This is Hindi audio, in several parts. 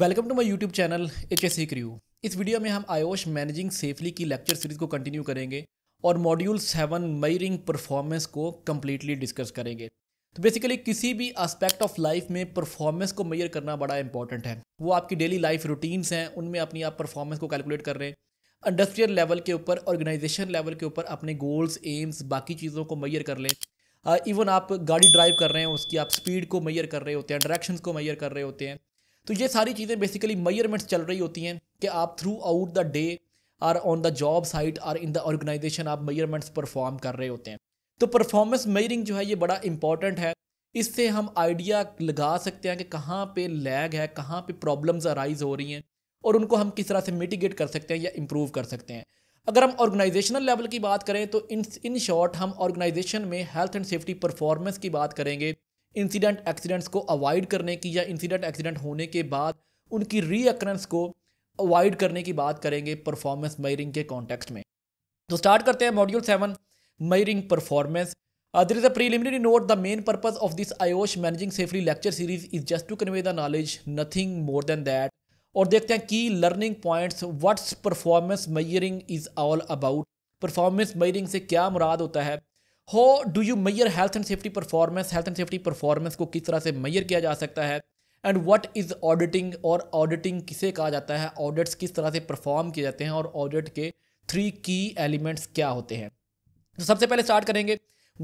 Welcome to my YouTube channel H S crew इस वीडियो में हम आयोश मैनेजिंग सेफली की लेक्चर सीरीज को कंटिन्यू करेंगे और मॉड्यूल सेवन मयरिंग परफॉर्मेंस को कम्प्लीटली डिस्कस करेंगे तो बेसिकली किसी भी एस्पेक्ट ऑफ लाइफ में परफॉर्मेंस को मैयर करना बड़ा इंपॉर्टेंट है वो आपकी डेली लाइफ रूटीन्स हैं उनमें अपनी आप परफॉर्मेंस को कैलकुलेट कर रहे हैं इंडस्ट्रियल लेवल के ऊपर ऑर्गेनाइजेशन लेवल के ऊपर अपने गोल्स एम्स बाकी चीज़ों को मैयर कर लें इवन आप गाड़ी ड्राइव कर रहे हैं उसकी आप स्पीड को मैयर कर रहे होते हैं डायरेक्शंस को मैयर कर रहे होते हैं तो ये सारी चीज़ें बेसिकली मेयरमेंट्स चल रही होती हैं कि आप throughout the day or on the job site or in the organisation आप मयरमेंट्स परफॉर्म कर रहे होते हैं तो परफॉर्मेंस मेयरिंग जो है ये बड़ा इंपॉर्टेंट है इससे हम आइडिया लगा सकते हैं कि कहाँ पे लैग है कहाँ पे प्रॉब्लम्स अराइज हो रही हैं और उनको हम किस तरह से मिटिगेट कर सकते हैं या इम्प्रूव कर सकते हैं अगर हम ऑर्गेनाइजेशनल लेवल की बात करें तो इन इन शॉर्ट हम ऑर्गेनाइजेशन में हेल्थ एंड सेफ्टी परफॉर्मेंस की बात करेंगे इंसिडेंट एक्सीडेंट्स को अवॉइड करने की या इंसिडेंट एक्सीडेंट होने के बाद उनकी रीअकरेंस को अवॉइड करने की बात करेंगे परफॉर्मेंस मयरिंग के कॉन्टेक्स्ट में तो स्टार्ट करते हैं module seven measuring performance there is a preliminary note the main purpose of this IOSH managing safely lecture series is just to convey the knowledge nothing more than that और देखते हैं की learning points what's performance measuring is all about performance measuring से क्या मुराद होता है how do you measure health and safety performance health and safety performance को किस तरह से मैयर किया जा सकता है एंड वट इज़ ऑडिटिंग और ऑडिटिंग किसे कहा जाता है ऑडिट्स किस तरह से परफॉर्म किए जाते हैं और ऑडिट के थ्री की एलिमेंट्स क्या होते हैं तो सबसे पहले स्टार्ट करेंगे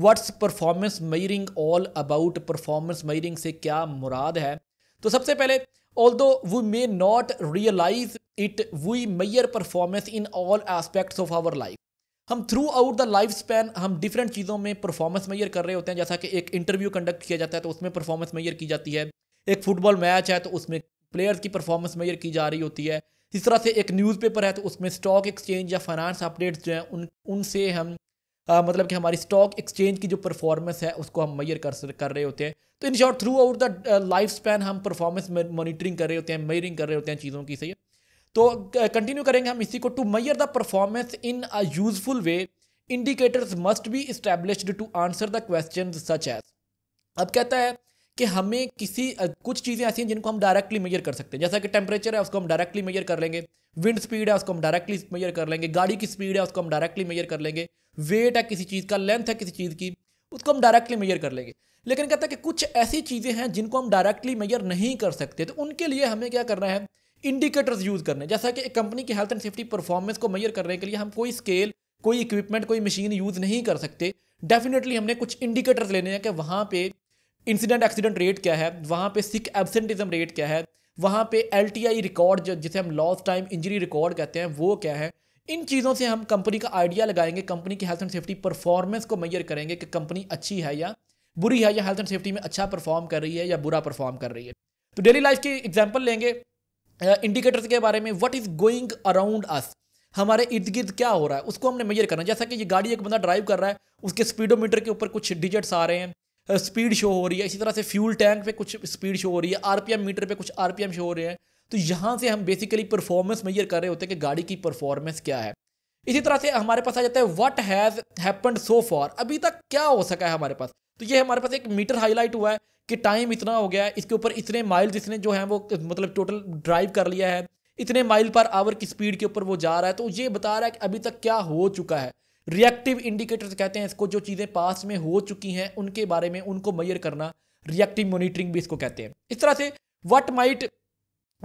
what's performance measuring all about performance measuring से क्या मुराद है तो सबसे पहले although we may not realise it we measure performance in all aspects of our life हम throughout the life span हम डिफरेंट चीज़ों में परफॉर्मेंस मैयर कर रहे होते हैं जैसा कि एक इंटरव्यू कंडक्ट किया जाता है तो उसमें परफॉर्मेंस मैयर की जाती है एक फुटबॉल मैच है तो उसमें प्लेयर्स की परफॉर्मेंस मैयर की जा रही होती है इस तरह से एक न्यूज़पेपर है तो उसमें स्टॉक एक्सचेंज या फाइनेंस अपडेट्स जो हैं उन उनसे हम आ, मतलब कि हमारी स्टॉक एक्सचेंज की जो परफॉर्मेंस है उसको हम मैयर कर कर रहे होते हैं तो in short throughout the life span हम परफॉर्मेंस मॉनिटरिंग कर रहे होते हैं मेयरिंग कर रहे होते हैं चीज़ों की सही है तो कंटिन्यू uh, करेंगे हम इसी को to measure the performance in a useful way indicators must be established to answer the question such as अब कहता है कि हमें किसी uh, कुछ चीज़ें ऐसी हैं जिनको हम डायरेक्टली मेजर कर सकते हैं जैसा कि टेम्परेचर है उसको हम डायरेक्टली मेजर कर लेंगे विंड स्पीड है उसको हम डायरेक्टली मेजर कर लेंगे गाड़ी की स्पीड है उसको हम डायरेक्टली मेजर कर लेंगे वेट है किसी चीज़ का लेंथ है किसी चीज़ की उसको हम डायरेक्टली मेजर कर लेंगे लेकिन कहता है कि कुछ ऐसी चीज़ें हैं जिनको हम डायरेक्टली मेजर नहीं कर सकते तो उनके लिए हमें क्या करना है इंडिकेटर्स यूज़ करने जैसा कि एक कंपनी की हेल्थ एंड सेफ्टी परफॉर्मेंस को मैयर करने के लिए हम कोई स्केल कोई इक्विपमेंट कोई मशीन यूज़ नहीं कर सकते डेफिनेटली हमने कुछ इंडिकेटर्स लेने हैं कि वहाँ पे इंसिडेंट एक्सीडेंट रेट क्या है वहाँ पे सिक एबसेंटिज्म रेट क्या है वहाँ पे एल रिकॉर्ड जिसे हम लॉस टाइम इंजरी रिकॉर्ड कहते हैं वो क्या है इन चीज़ों से हम कंपनी का आइडिया लगाएंगे कंपनी की हेल्थ एंड सेफ्टी परफॉर्मेंस को मैयर करेंगे कि कंपनी अच्छी है या बुरी है या हेल्थ एंड सेफ्टी में अच्छा परफॉर्म कर रही है या बुरा परफॉर्म कर रही है तो डेली लाइफ की एग्जाम्पल लेंगे इंडिकेटर्स के बारे में what is going around us हमारे इर्द गिर्द क्या हो रहा है उसको हमने मेजर करना है जैसा कि ये गाड़ी एक बंदा ड्राइव कर रहा है उसके स्पीडोमीटर के ऊपर कुछ डिजिट्स आ रहे हैं स्पीड शो हो रही है इसी तरह से फ्यूल टैंक पे कुछ स्पीड शो हो रही है आरपीएम मीटर पे कुछ आरपीएम शो हो रहे हैं तो यहाँ से हम बेसिकली परफॉर्मेंस मेजर कर रहे होते हैं कि गाड़ी की परफॉर्मेंस क्या है इसी तरह से हमारे पास आ जाता है what has happened so far अभी तक क्या हो सका है हमारे पास तो ये हमारे पास एक मीटर हाईलाइट हुआ है कि टाइम इतना हो गया है इसके ऊपर इतने माइल्स इसने जो है वो मतलब टोटल ड्राइव कर लिया है इतने माइल पर आवर की स्पीड के ऊपर वो जा रहा है तो ये बता रहा है कि अभी तक क्या हो चुका है रिएक्टिव इंडिकेटर्स कहते हैं इसको जो चीज़ें पास में हो चुकी हैं उनके बारे में उनको मैयर करना रिएक्टिव मॉनिटरिंग भी इसको कहते हैं इस तरह से what might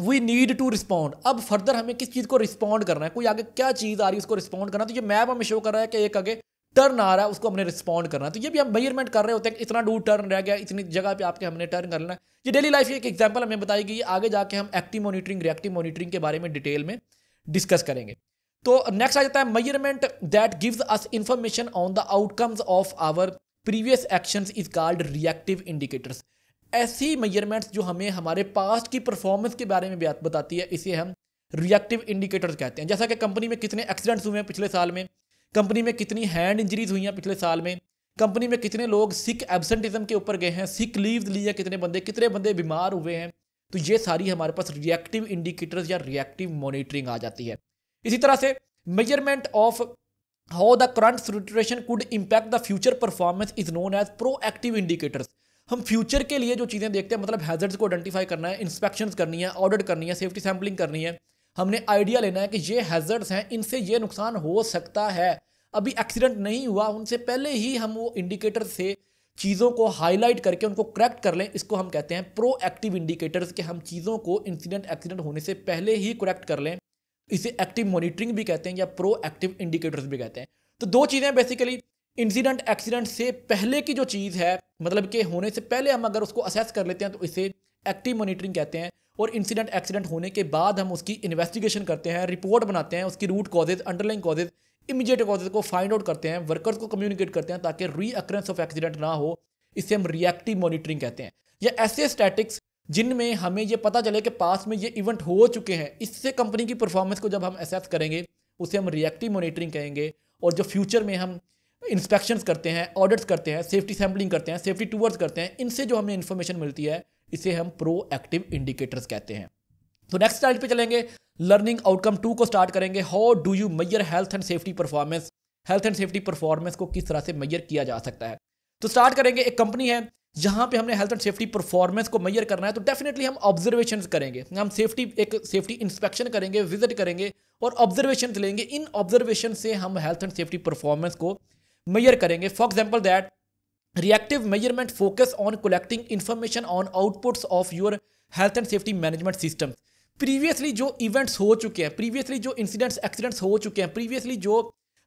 we need to respond अब फर्दर हमें किस चीज़ को रिस्पॉन्ड करना है कोई आगे क्या चीज़ आ रही है उसको रिस्पॉन्ड करना तो ये मैप हमें शो कर रहा है कि एक आगे टर्न आ रहा है उसको हमने रिस्पॉन्ड करना है तो ये भी हम मेजरमेंट कर रहे होते हैं इतना दूर टर्न रह गया इतनी जगह पे आपके हमने टर्न करना है ये डेली लाइफ की एक एग्जाम्पल हमें बताई गई आगे जाके हम एक्टिव मॉनिटरिंग रिएक्टिव मॉनिटरिंग के बारे में डिटेल में डिस्कस करेंगे तो नेक्स्ट आ जाता है measurement that gives us information on the outcomes of our previous actions is called reactive indicators ऐसी मेजरमेंट्स जो हमें हमारे पास्ट की परफॉर्मेंस के बारे में बताती है इसे हम रिएक्टिव इंडिकेटर्स कहते हैं जैसा कि कंपनी में कितने एक्सीडेंट्स हुए हैं पिछले साल में कंपनी में कितनी हैंड इंजरीज हुई हैं पिछले साल में कंपनी में कितने लोग सिक एबसेंटिज्म के ऊपर गए हैं सिक लीव लिए है कितने बंदे कितने बंदे बीमार हुए हैं तो ये सारी हमारे पास रिएक्टिव इंडिकेटर्स या रिएक्टिव मॉनिटरिंग आ जाती है इसी तरह से measurement of how the current situation could impact the future performance is known as proactive indicators हम फ्यूचर के लिए जो चीज़ें देखते हैं मतलब हैजर्ड्स को आइडेंटिफाई करना है इंस्पेक्शन करनी है ऑडिट करनी है सेफ्टी सैम्पलिंग करनी है हमने आइडिया लेना है कि ये हैज़र्ड्स हैं इनसे ये नुकसान हो सकता है अभी एक्सीडेंट नहीं हुआ उनसे पहले ही हम वो इंडिकेटर से चीज़ों को हाईलाइट करके उनको करेक्ट कर लें इसको हम कहते हैं प्रोएक्टिव इंडिकेटर्स के हम चीज़ों को इंसिडेंट एक्सीडेंट होने से पहले ही करेक्ट कर लें इसे एक्टिव मॉनिटरिंग भी कहते हैं या प्रोएक्टिव इंडिकेटर्स भी कहते हैं तो दो चीज़ें बेसिकली इंसिडेंट एक्सीडेंट से पहले की जो चीज़ है मतलब कि होने से पहले हम अगर उसको असेस कर लेते हैं तो इसे एक्टिव मॉनिटरिंग कहते हैं और इंसिडेंट एक्सीडेंट होने के बाद हम उसकी इन्वेस्टिगेशन करते हैं रिपोर्ट बनाते हैं उसकी root causes underline causes immediate causes को फाइंड आउट करते हैं वर्कर्स को कम्युनिकेट करते हैं ताकि रीअक्रेंस ऑफ एक्सीडेंट ना हो इसे हम रिएक्टिव मॉनिटरिंग कहते हैं या ऐसे स्टैटिक्स जिनमें हमें ये पता चले कि पास में ये इवेंट हो चुके हैं इससे कंपनी की परफॉर्मेंस को जब हम असेस करेंगे उसे हम रिएक्टिव मॉनिटरिंग कहेंगे और जो फ्यूचर में हम इंस्पेक्शंस करते हैं ऑडिट्स करते हैं सेफ्टी सैम्पलिंग करते हैं सेफ्टी टूअर्स करते हैं इनसे जो हमें इन्फॉर्मेशन मिलती है इसे हम प्रो एक्टिव इंडिकेटर्स कहते हैं तो नेक्स्ट स्लाइड पे चलेंगे लर्निंग आउटकम टू को स्टार्ट करेंगे how do you measure health and safety performance health and safety performance को किस तरह से मैयर किया जा सकता है तो स्टार्ट करेंगे एक कंपनी है जहां पे हमने हेल्थ एंड सेफ्टी परफॉर्मेंस को मैयर करना है तो डेफिनेटली हम ऑब्जर्वेशन करेंगे हम सेफ्टी एक सेफ्टी इंस्पेक्शन करेंगे विजिट करेंगे और ऑब्जर्वेशन लेंगे इन ऑब्जर्वेशन से हम हेल्थ एंड सेफ्टी परफॉर्मेंस को मैयर करेंगे for example that reactive measurement focus on collecting information on outputs of your health and safety management system previously जो इवेंट्स हो चुके हैं प्रीवियसली जो इंसिडेंट्स एक्सीडेंट्स हो चुके हैं प्रीवियसली जो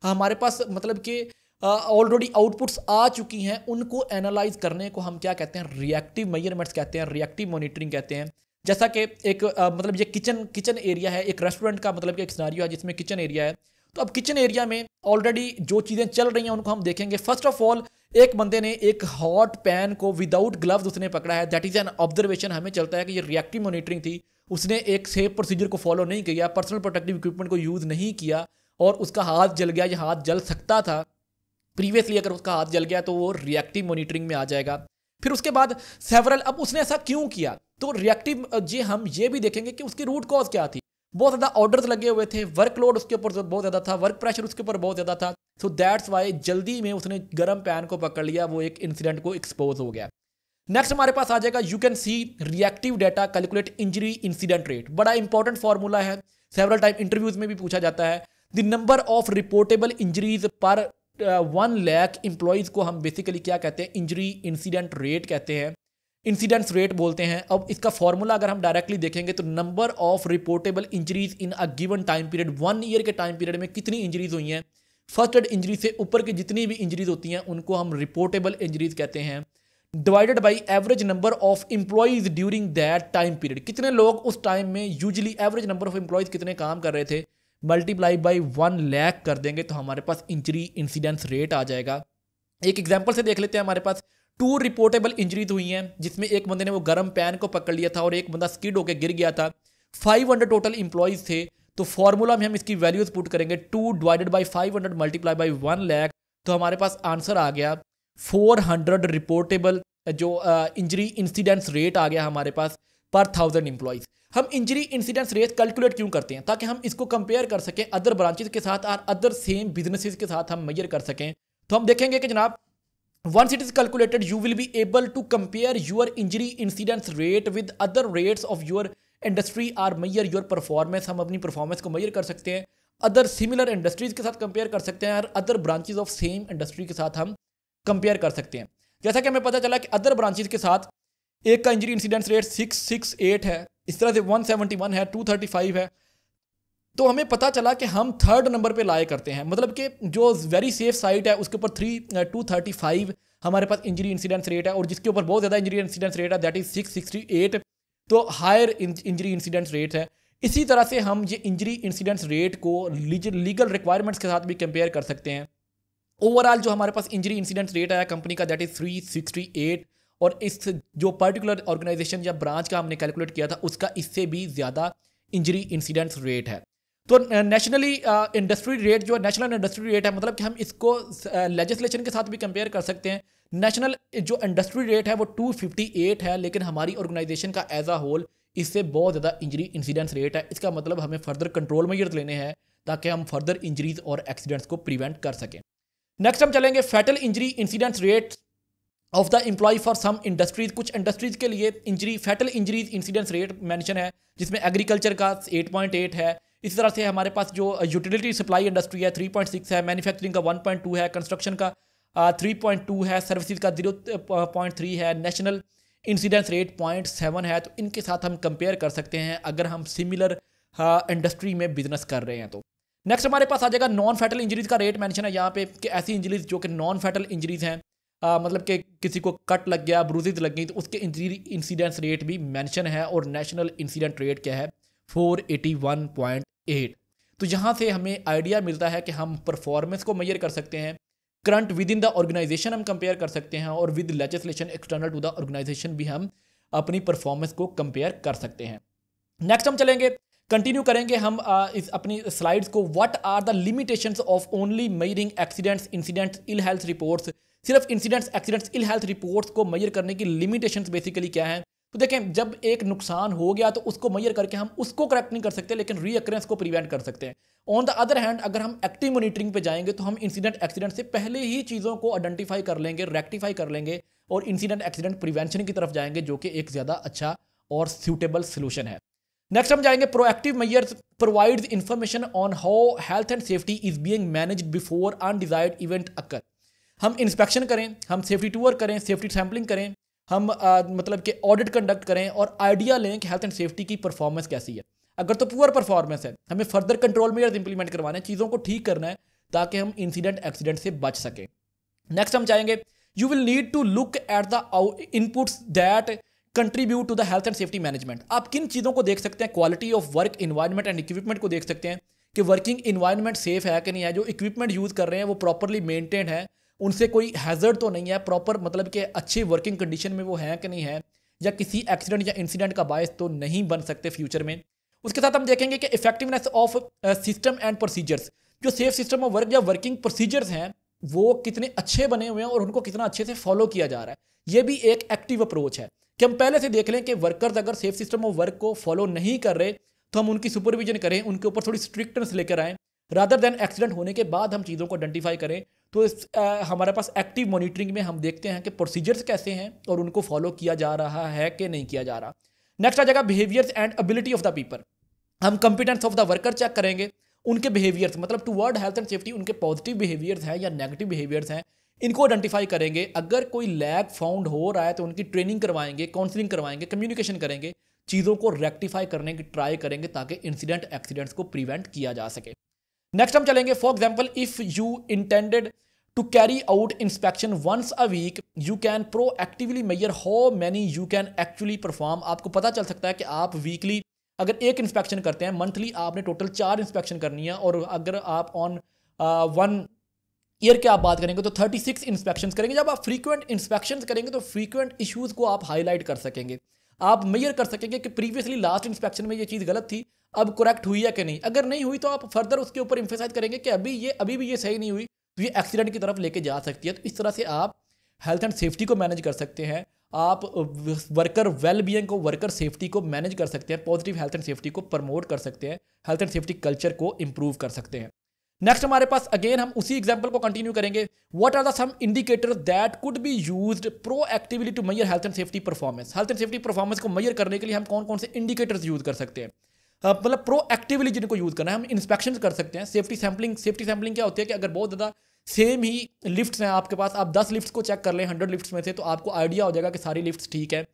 हमारे पास मतलब कि ऑलरेडी आउटपुट्स आ चुकी हैं उनको एनालाइज करने को हम क्या कहते हैं रिएक्टिव मेजरमेंट्स कहते हैं रिएक्टिव मॉनिटरिंग कहते हैं जैसा कि एक uh, मतलब ये किचन किचन एरिया है एक रेस्टोरेंट का मतलब कि एक सिनारियो है जिसमें किचन एरिया है तो अब किचन एरिया में ऑलरेडी जो चीज़ें चल रही हैं उनको हम देखेंगे फर्स्ट ऑफ ऑल एक बंदे ने एक हॉट पैन को विदाउट ग्लव्स उसने पकड़ा है दैट इज़ एन ऑब्जर्वेशन हमें चलता है कि ये रिएक्टिव मॉनिटरिंग थी उसने एक सेफ प्रोसीजर को फॉलो नहीं किया पर्सनल प्रोटेक्टिव इक्विपमेंट को यूज़ नहीं किया और उसका हाथ जल गया या हाथ जल सकता था प्रीवियसली अगर उसका हाथ जल गया तो वो रिएक्टिव मॉनिटरिंग में आ जाएगा फिर उसके बाद सेवरल अब उसने ऐसा क्यों किया तो रिएक्टिव जी हम ये भी देखेंगे कि उसकी रूट कॉज क्या थी बहुत ज़्यादा ऑर्डर्स लगे हुए थे वर्कलोड उसके ऊपर बहुत ज़्यादा था वर्क प्रेशर उसके ऊपर बहुत ज़्यादा था सो दैट्स वाई जल्दी में उसने गर्म पैन को पकड़ लिया वो एक इंसिडेंट को एक्सपोज हो गया नेक्स्ट हमारे पास आ जाएगा you can see reactive data calculate injury incident rate बड़ा इंपॉर्टेंट फॉर्मूला है सेवरल टाइम इंटरव्यूज में भी पूछा जाता है the number of reportable injuries per one lakh employees को हम बेसिकली क्या कहते हैं इंजरी इंसिडेंट रेट कहते हैं इंसिडेंस रेट बोलते हैं अब इसका फॉर्मूला अगर हम डायरेक्टली देखेंगे तो number of reportable injuries in a given time period one year के टाइम पीरियड में कितनी इंजरीज हुई हैं फर्स्ट एड इंजरी से ऊपर की जितनी भी इंजरीज होती हैं उनको हम रिपोर्टेबल इंजरीज कहते हैं divided by average number of employees during that time period कितने लोग उस टाइम में usually average number of employees कितने काम कर रहे थे मल्टीप्लाई बाई वन लैक कर देंगे तो हमारे पास इंजरी इंसिडेंस रेट आ जाएगा एक एग्जाम्पल से देख लेते हैं हमारे पास टू रिपोर्टेबल इंजरीज हुई हैं जिसमें एक बंदे ने वो गर्म पैन को पकड़ लिया था और एक बंदा स्किड होकर गिर गया था हंड्रेड टोटल इंप्लॉयज़ थे तो फॉर्मूला में हम इसकी वैल्यूज पुट करेंगे two divided by five hundred multiply by one lakh तो हमारे पास आंसर आ गया फोर हंड्रेड रिपोर्टेबल जो इंजरी इंसिडेंट्स रेट आ गया हमारे पास पर थाउजेंड इंप्लॉयज हम इंजरी इंसिडेंट्स रेट कैलकुलेट क्यों करते हैं ताकि हम इसको कंपेयर कर सकें अदर ब्रांचेज के साथ और अदर सेम बिजनेसिस के साथ हम मैयर कर सकें तो हम देखेंगे कि जनाब Once it is calculated, you will be able to compare your injury incidence rate with other rates of your industry or measure your performance हम अपनी परफॉर्मेंस को मैयर कर सकते हैं अदर सिमिलर इंडस्ट्रीज के साथ कंपेयर कर सकते हैं और other branches of same industry के साथ हम कंपेयर कर सकते हैं जैसा कि हमें पता चला कि अदर ब्रांचेज के साथ एक का injury incidence rate six six eight है इस तरह से वन सेवेंटी वन है टू थर्टी फाइव है तो हमें पता चला कि हम थर्ड नंबर पे लाए करते हैं मतलब कि जो वेरी सेफ साइट है उसके ऊपर थ्री टू थर्टी फाइव हमारे पास इंजरी इंसिडेंस रेट है और जिसके ऊपर बहुत ज़्यादा इंजरी इंसिडेंस रेट है that is six sixty eight तो हायर इंजरी इंसिडेंस रेट है इसी तरह से हम ये इंजरी इंसिडेंस रेट को लीगल रिक्वायरमेंट्स के साथ भी कंपेयर कर सकते हैं ओवरऑल जो हमारे पास इंजरी इंसिडेंस रेट आया कंपनी का that is three sixty eight और इस जो पर्टिकुलर ऑर्गेनाइजेशन या ब्रांच का हमने कैलकुलेट किया था उसका इससे भी ज़्यादा इंजरी इंसिडेंस रेट है तो नेशनली इंडस्ट्री रेट जो है नेशनल इंडस्ट्री रेट है मतलब कि हम इसको लेजिस्लेशन के साथ भी कंपेयर कर सकते हैं नेशनल जो इंडस्ट्री रेट है वो 258 है लेकिन हमारी ऑर्गेनाइजेशन का एज अ होल इससे बहुत ज़्यादा इंजरी इंसिडेंस रेट है इसका मतलब हमें फर्दर कंट्रोल मेजर्स लेने हैं ताकि हम फर्दर इंजरीज और एक्सीडेंट्स को प्रिवेंट कर सकें नेक्स्ट हम चलेंगे fatal injury incidents rate of the employee for some industries कुछ इंडस्ट्रीज के लिए injury fatal injuries incidence rate mention है जिसमें एग्रीकल्चर का एट है इसी तरह से हमारे पास जो यूटिलिटी सप्लाई इंडस्ट्री है थ्री पॉइंट सिक्स है मैन्युफैक्चरिंग का वन पॉइंट टू है कंस्ट्रक्शन का थ्री पॉइंट टू है सर्विसेज का जीरो पॉइंट थ्री है national incidence rate point seven है तो इनके साथ हम कंपेयर कर सकते हैं अगर हम सिमिलर इंडस्ट्री में बिजनेस कर रहे हैं तो नेक्स्ट हमारे पास आ जाएगा नॉन फैटल इंजरीज का रेट मैंशन है यहाँ पे कि ऐसी इंजरीज जो कि नॉन फैटल इंजरीज हैं आ, मतलब कि किसी को कट लग गया ब्रूजेज लग गई तो उसके इंजरी इंसीडेंस रेट भी मेंशन है और नेशनल इंसीडेंट रेट क्या है 481.8 तो यहाँ से हमें आइडिया मिलता है कि हम परफॉर्मेंस को मेजर कर सकते हैं current within the organisation हम कंपेयर कर सकते हैं और with legislation external to the organisation भी हम अपनी परफॉर्मेंस को कंपेयर कर सकते हैं नेक्स्ट हम चलेंगे कंटिन्यू करेंगे हम इस अपनी स्लाइड्स को what are the limitations of only measuring accidents incidents ill health reports सिर्फ incidents accidents ill health reports को मेजर करने की लिमिटेशंस बेसिकली क्या है तो देखें जब एक नुकसान हो गया तो उसको मैयर करके हम उसको करेक्ट नहीं कर सकते लेकिन रीअक्रेंस को प्रिवेंट कर सकते हैं ऑन द अदर हैंड अगर हम एक्टिव मॉनिटरिंग पे जाएंगे तो हम इंसिडेंट एक्सीडेंट से पहले ही चीज़ों को आइडेंटिफाई कर लेंगे रेक्टिफाई कर लेंगे और इंसिडेंट एक्सीडेंट प्रिवेंशन की तरफ जाएंगे जो कि एक ज़्यादा अच्छा और सूटेबल सोल्यूशन है नेक्स्ट हम जाएंगे proactive measure provide information on how health and safety is being manage before undesired event occur हम इंस्पेक्शन करें हम सेफ्टी टूर करें सेफ्टी सैम्पलिंग करें हम आ, मतलब कि ऑडिट कंडक्ट करें और आइडिया लें कि हेल्थ एंड सेफ्टी की परफॉर्मेंस कैसी है अगर तो पुअर परफॉर्मेंस है हमें फर्दर कंट्रोल मेजर्स इंप्लीमेंट करवाने चीज़ों को ठीक करना है ताकि हम इंसिडेंट एक्सीडेंट से बच सकें नेक्स्ट हम चाहेंगे you will need to look at the inputs that contribute to the health and safety management आप किन चीज़ों को देख सकते हैं quality of work environment and equipment को देख सकते हैं कि वर्किंग इन्वायरमेंट सेफ है कि नहीं है जो इक्विपमेंट यूज़ कर रहे हैं वो प्रॉपरली मेनटेन है उनसे कोई हैज़र्ड तो नहीं है प्रॉपर मतलब कि अच्छी वर्किंग कंडीशन में वो हैं कि नहीं है या किसी एक्सीडेंट या इंसिडेंट का बायस तो नहीं बन सकते फ्यूचर में उसके साथ हम देखेंगे कि effectiveness of system and procedures जो सेफ सिस्टम ऑफ वर्क या वर्किंग प्रोसीजर्स हैं वो कितने अच्छे बने हुए हैं और उनको कितना अच्छे से फॉलो किया जा रहा है ये भी एक एक्टिव अप्रोच है कि हम पहले से देख लें कि वर्कर्स अगर सेफ सिस्टम ऑफ वर्क को फॉलो नहीं कर रहे तो हम उनकी सुपरविजन करें उनके ऊपर थोड़ी स्ट्रिक्टनेस लेकर आएँ रादर देन एक्सीडेंट होने के बाद हम चीज़ों को आइडेंटिफाई करें तो इस आ, हमारे पास एक्टिव मॉनिटरिंग में हम देखते हैं कि प्रोसीजर्स कैसे हैं और उनको फॉलो किया जा रहा है कि नहीं किया जा रहा नेक्स्ट आ जाएगा behaviours and ability of the people हम competence of the worker check करेंगे उनके बिहेवियर्स मतलब टुवर्ड हेल्थ एंड सेफ्टी उनके पॉजिटिव बिहेवियर्स हैं या नेगेटिव बिहेवियर्स हैं इनको आइडेंटिफाई करेंगे अगर कोई लैग फाउंड हो रहा है तो उनकी ट्रेनिंग करवाएंगे काउंसलिंग करवाएंगे कम्युनिकेशन करेंगे चीज़ों को रेक्टिफाई करने की ट्राई करेंगे ताकि इंसिडेंट एक्सीडेंट्स को प्रिवेंट किया जा सके नेक्स्ट हम चलेंगे for example if you intended To carry out inspection once a week, you can proactively measure how many you can actually perform. आपको पता चल सकता है कि आप weekly अगर एक इंस्पेक्शन करते हैं मंथली आपने टोटल चार इंस्पेक्शन करनी है और अगर आप ऑन वन ईयर की आप बात करेंगे तो 36 इंस्पेक्शंस करेंगे जब आप फ्रीक्वेंट इंस्पेक्शंस करेंगे तो फ्रीक्वेंट इश्यूज को आप हाईलाइट कर सकेंगे आप मेयर कर सकेंगे कि प्रीवियसली लास्ट इंस्पेक्शन में ये चीज़ गलत थी अब करेक्ट हुई है कि नहीं अगर नहीं हुई तो आप फर्दर उसके ऊपर इंफेसाइज करेंगे कि अभी ये अभी भी ये सही नहीं हुई तो ये एक्सीडेंट की तरफ लेके जा सकती है तो इस तरह से आप हेल्थ एंड सेफ्टी को मैनेज कर सकते हैं आप वर्कर वेल बींग को वर्कर सेफ्टी को मैनेज कर सकते हैं पॉजिटिव हेल्थ एंड सेफ्टी को प्रमोट कर सकते हैं हेल्थ एंड सेफ्टी कल्चर को इम्प्रूव कर सकते हैं नेक्स्ट हमारे पास अगेन हम उसी एग्जाम्पल को कंटिन्यू करेंगे what are the some indicator that could be use proactively to measure health and safety performance health and safety performance को मैयर करने के लिए हम कौन कौन से इंडिकेटर्स यूज कर सकते हैं मतलब प्रोएक्टिवली जिनको यूज़ करना है हम इंस्पेक्शन कर सकते हैं सेफ्टी सैम्पलिंग सेफ्टी सैम्पलिंग क्या होती है कि अगर बहुत ज़्यादा सेम ही लिफ्ट्स हैं आपके पास आप दस लिफ्ट्स को चेक कर लें हंड्रेड लिफ्ट्स में से तो आपको आइडिया हो जाएगा कि सारी लिफ्ट्स ठीक है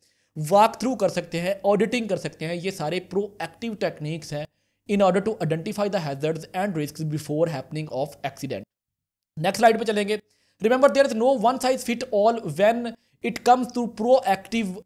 वॉक थ्रू कर सकते हैं ऑडिटिंग कर सकते हैं ये सारे प्रोएक्टिव टेक्निक्स हैं in order to identify the hazards and risk before happening of accident next slide पे चलेंगे remember there is no one size fit all when it comes to proactive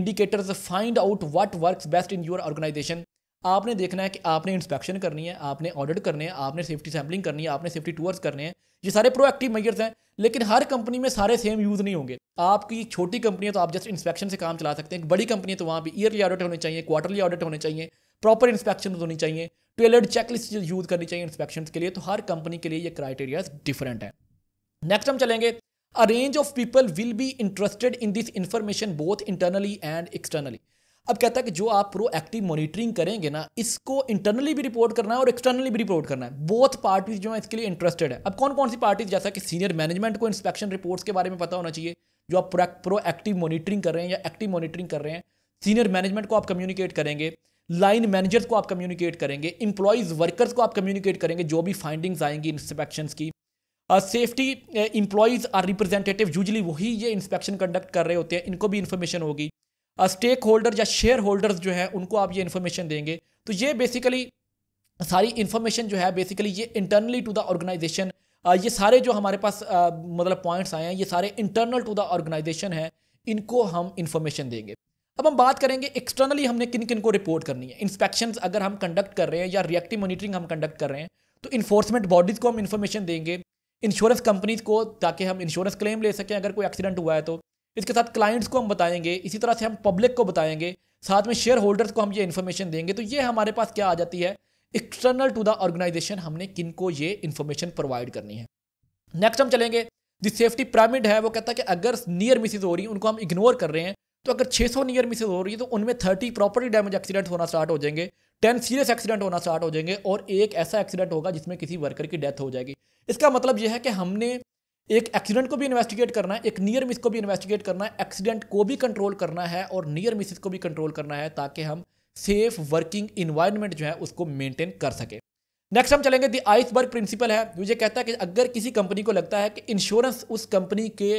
indicators find out what work best in your organisation आपने देखना है कि आपने इंस्पेक्शन करनी है आपने ऑडिट करने हैं आपने सेफ्टी सैम्पलिंग करनी है आपने सेफ्टी टूअर्स करने हैं ये सारे प्रोएक्टिव मेजर्स हैं लेकिन हर कंपनी में सारे सेम यूज़ नहीं होंगे आपकी छोटी कंपनी है तो आप जस्ट इंस्पेक्शन से काम चला सकते हैं बड़ी कंपनी है तो वहाँ पर ईयरली ऑडिट होने चाहिए क्वार्टरली ऑडिट होने चाहिए प्रॉपर इंस्पेक्शन होनी चाहिए टेलर्ड चेकलिस्ट यूज़ करनी चाहिए इंस्पेक्शन के लिए तो हर कंपनी के लिए ये क्राइटेरियाज डिफरेंट है नेक्स्ट हम चलेंगे a range of people will be interested in this information both internally and externally अब कहता है कि जो आप प्रो एक्टिव मॉनिटरिंग करेंगे ना इसको इंटरनली भी रिपोर्ट करना है और एक्सटर्नली भी रिपोर्ट करना है बोथ पार्टीज जो है इसके लिए इंटरेस्टेड है अब कौन कौन सी पार्टीज जैसा कि सीनियर मैनेजमेंट को इंस्पेक्शन रिपोर्ट्स के बारे में पता होना चाहिए जो आप प्रो एक्टिव मॉनिटरिंग कर रहे हैं या एक्टिव मॉनिटरिंग कर रहे हैं सीनियर मैनेजमेंट को आप कम्युनिकेट करेंगे लाइन मैनेजर्स को आप कम्युनिकेट करेंगे इंप्लाइज वर्कर्स को आप कम्युनिकेट करेंगे जो भी फाइंडिंग्स आएंगी इंस्पेक्शन की safety employees or representative usually वही ये इंस्पेक्शन कंडक्ट कर रहे होते हैं इनको भी इन्फॉर्मेशन होगी स्टेक होल्डर या शेयर होल्डर्स जो है उनको आप ये इन्फॉर्मेशन देंगे तो ये बेसिकली सारी इन्फॉर्मेशन जो है बेसिकली ये इंटरनली टू द ऑर्गेनाइजेशन ये सारे जो हमारे पास आ, मतलब पॉइंट्स आए हैं ये सारे इंटरनल टू द ऑर्गेनाइजेशन हैं इनको हम इन्फॉर्मेशन देंगे अब हम बात करेंगे एक्सटर्नली हमने किन किन को रिपोर्ट करनी है इंस्पेक्शन अगर हम कंडक्ट कर रहे हैं या रिएक्टिव मॉनिटरिंग हम कंडक्ट कर रहे हैं तो इन्फोर्समेंट बॉडीज़ को हम इन्फॉर्मेशन देंगे इंश्योरेंस कंपनीज को ताकि हम इंश्योरेंस क्लेम ले सकें अगर कोई एक्सीडेंट हुआ है तो इसके साथ क्लाइंट्स को हम बताएंगे इसी तरह से हम पब्लिक को बताएंगे साथ में शेयर होल्डर्स को हम ये इन्फॉर्मेशन देंगे तो ये हमारे पास क्या आ जाती है एक्सटर्नल टू द ऑर्गेनाइजेशन हमने किन को ये इन्फॉर्मेशन प्रोवाइड करनी है नेक्स्ट हम चलेंगे जो सेफ्टी पिरामिड है वो कहता है कि अगर नियर मिसेज हो रही उनको हम इग्नोर कर रहे हैं तो अगर 600 नियर मिसेज हो रही है तो उनमें 30 प्रॉपर्टी डैमेज एक्सीडेंट होना स्टार्ट हो जाएंगे 10 सीरियस एक्सीडेंट होना स्टार्ट हो जाएंगे और एक ऐसा एक्सीडेंट होगा जिसमें किसी वर्कर की डेथ हो जाएगी इसका मतलब यह है कि हमने एक एक्सीडेंट को भी इन्वेस्टिगेट करना है एक नियर मिस को भी इन्वेस्टिगेट करना है एक्सीडेंट को भी कंट्रोल करना है और नियर मिसेस को भी कंट्रोल करना है ताकि हम सेफ वर्किंग इन्वायरमेंट जो है उसको मेंटेन कर सके नेक्स्ट हम चलेंगे दी आइसबर्ग प्रिंसिपल है मुझे कहता है कि अगर किसी कंपनी को लगता है कि इंश्योरेंस उस कंपनी के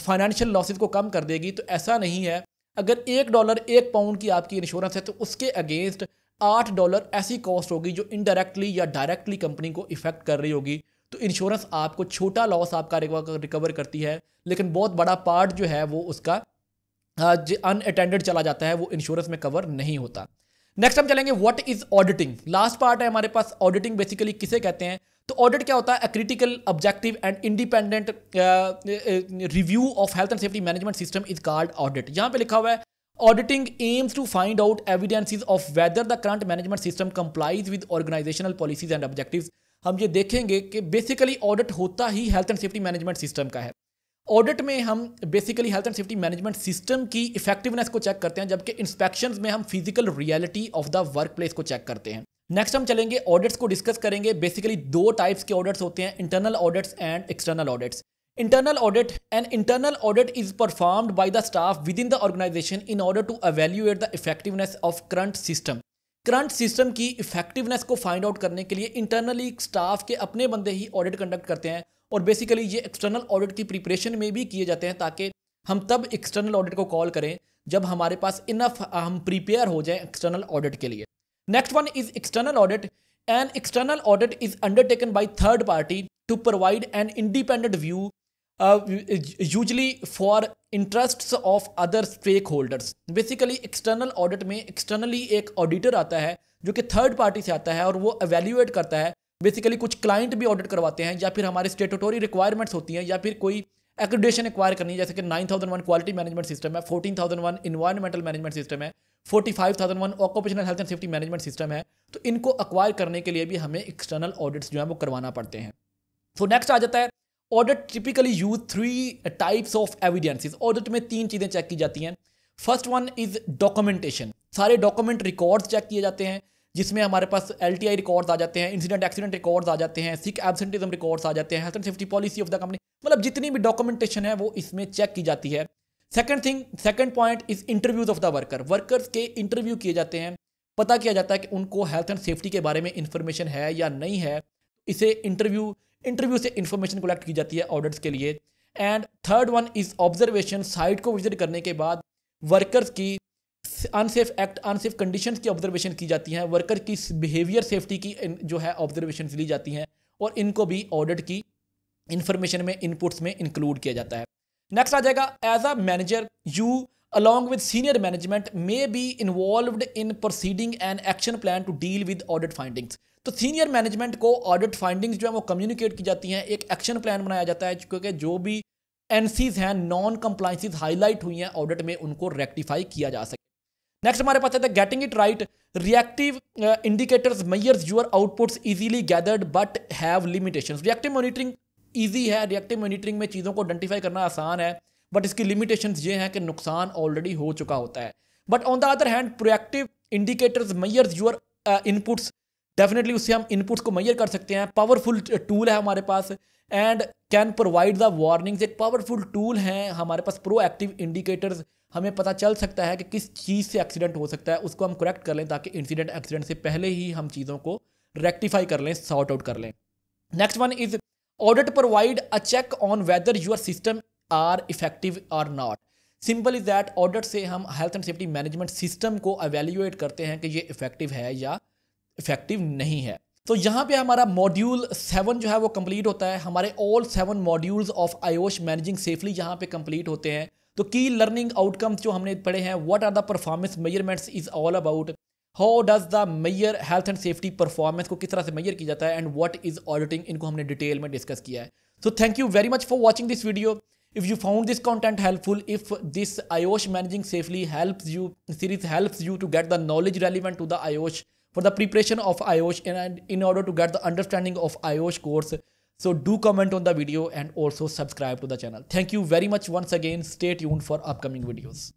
फाइनेंशियल लॉसेज को कम कर देगी तो ऐसा नहीं है अगर एक डॉलर एक पाउंड की आपकी इंश्योरेंस है तो उसके अगेंस्ट आठ डॉलर ऐसी कॉस्ट होगी जो इनडायरेक्टली या डायरेक्टली कंपनी को इफेक्ट कर रही होगी तो इंश्योरेंस आपको छोटा लॉस आपका रिकवर करती है लेकिन बहुत बड़ा पार्ट जो है वो उसका अनअटेंडेड चला जाता है वो इंश्योरेंस में कवर नहीं होता नेक्स्ट हम चलेंगे what is auditing last part है हमारे पास ऑडिटिंग बेसिकली किसे कहते हैं तो ऑडिट क्या होता है critical objective and independent review of health and safety management system is called audit यहां पे लिखा हुआ है auditing aims to find out evidences of whether the current management system complies with organisational policies and objectives हम ये देखेंगे कि बेसिकली ऑडिट होता ही health and safety management system का है ऑडिट में हम basically health and safety management system की इफेक्टिवनेस को चेक करते हैं जबकि इंस्पेक्शंस में हम physical reality of the workplace को चेक करते हैं नेक्स्ट हम चलेंगे ऑडिट्स को डिस्कस करेंगे बेसिकली दो टाइप्स के ऑडिट्स होते हैं internal audits and external audits internal audit and internal audit is performed by the staff within the organisation in order to evaluate the effectiveness of current system current system की इफेक्टिवनेस को फाइंड आउट करने के लिए इंटरनली स्टाफ के अपने बंदे ही ऑडिट कंडक्ट करते हैं और बेसिकली ये एक्सटर्नल ऑडिट की प्रिपरेशन में भी किए जाते हैं ताकि हम तब एक्सटर्नल ऑडिट को कॉल करें जब हमारे पास इनफ हम प्रिपेयर हो जाएं एक्सटर्नल ऑडिट के लिए next one is external audit an external audit is undertaken by third party to provide an independent view usually for interest of other stakeholders basically external audit में एक्सटर्नली एक ऑडिटर आता है जो कि थर्ड पार्टी से आता है और वो एवेल्यूएट करता है बेसिकली कुछ क्लाइंट भी ऑडिट करवाते हैं या फिर हमारे स्टेटोटोरी रिक्वायरमेंट्स होती हैं या फिर कोई एक्रेडेशन एक्वायर करनी है जैसे कि nine thousand one quality management system है fourteen thousand one environmental management system है forty five thousand one occupational health and safety management system है तो इनको अक्वायर करने के लिए भी हमें एक्सटर्नल ऑडिट्स जो है वो करवाना पड़ते हैं तो नेक्स्ट आ जाता है audit typically use three types of evidences audit में तीन चीज़ें चेक की जाती हैं फर्स्ट वन इज डॉक्यूमेंटेशन सारे डॉक्यूमेंट रिकॉर्ड्स चेक किए जाते हैं जिसमें हमारे पास एल टी आई रिकॉर्ड्स आ जाते हैं इंसिडेंट एक्सीडेंट रिकॉर्ड्स आ जाते हैं सिक एबसेंटिज्म रिकॉर्ड्स आ जाते हैं health and safety policy of the company मतलब जितनी भी डॉक्यूमेंटेशन है वो इसमें चेक की जाती है second thing second point is interviews of the worker workers के इंटरव्यू किए जाते हैं पता किया जाता है कि उनको हेल्थ एंड सेफ्टी के बारे में इंफॉर्मेशन है या नहीं है इसे इंटरव्यू इंटरव्यू से इन्फॉर्मेशन कलेक्ट की जाती है ऑडिट्स के लिए and third one is observation site को विजिट करने के बाद वर्कर्स की अनसेफ एक्ट अनसेफ कंडीशंस की ऑब्जर्वेशन की जाती है वर्कर की बिहेवियर सेफ्टी की जो है ऑब्जर्वेशन ली जाती हैं और इनको भी ऑडिट की इंफॉर्मेशन में इनपुट्स में इंक्लूड किया जाता है नेक्स्ट आ जाएगा as a manager you along with senior management may be involve in proceeding and action plan to deal with audit findings तो सीनियर मैनेजमेंट को ऑडिट फाइंडिंग्स जो है वो कम्युनिकेट की जाती हैं एक एक्शन प्लान बनाया जाता है क्योंकि जो भी एन हैं नॉन कंप्लाइंसिस हाईलाइट हुई हैं ऑडिट में उनको रेक्टिफाई किया जा सके नेक्स्ट हमारे पास है getting it right reactive indicators measures your outputs easily gathered but have limitation reactive monitoring easy है रिएक्टिव मॉनिटरिंग में चीज़ों को आइडेंटिफाई करना आसान है बट इसकी लिमिटेशंस ये हैं कि नुकसान ऑलरेडी हो चुका होता है but on the other hand proactive indicators measures your inputs definitely उससे हम इनपुट्स को मैयर कर सकते हैं पावरफुल टूल है हमारे पास and can provide the warnings एक पावरफुल टूल है हमारे पास प्रोएक्टिव इंडिकेटर्स हमें पता चल सकता है कि किस चीज़ से एक्सीडेंट हो सकता है उसको हम करेक्ट कर लें ताकि इंसिडेंट एक्सीडेंट से पहले ही हम चीज़ों को रेक्टिफाई कर लें सॉर्ट आउट कर लें next one is audit provide a check on whether your system are effective or not simple is that audit से हम health and safety management system को अवेल्यूएट करते हैं कि ये इफेक्टिव है या इफेक्टिव नहीं है तो यहाँ पे हमारा मॉड्यूल सेवन जो है वो कंप्लीट होता है हमारे all seven modules of IOSH managing safely यहाँ पे कंप्लीट होते हैं तो की लर्निंग आउटकम्स जो हमने पढ़े हैं what are the performance measurements is all about how does the measure health and safety performance को किस तरह से मेयर किया जाता है एंड वट इज ऑडिटिंग इनको हमने डिटेल में डिस्कस किया है so thank you very much for watching this video if you found this content helpful if this IOSH managing safely help you series help you to get the knowledge relevant to the IOSH for the preparation of IOSH and in order to get the understanding of IOSH course. So do comment on the video and also subscribe to the channel. Thank you very much once again. Stay tuned for upcoming videos.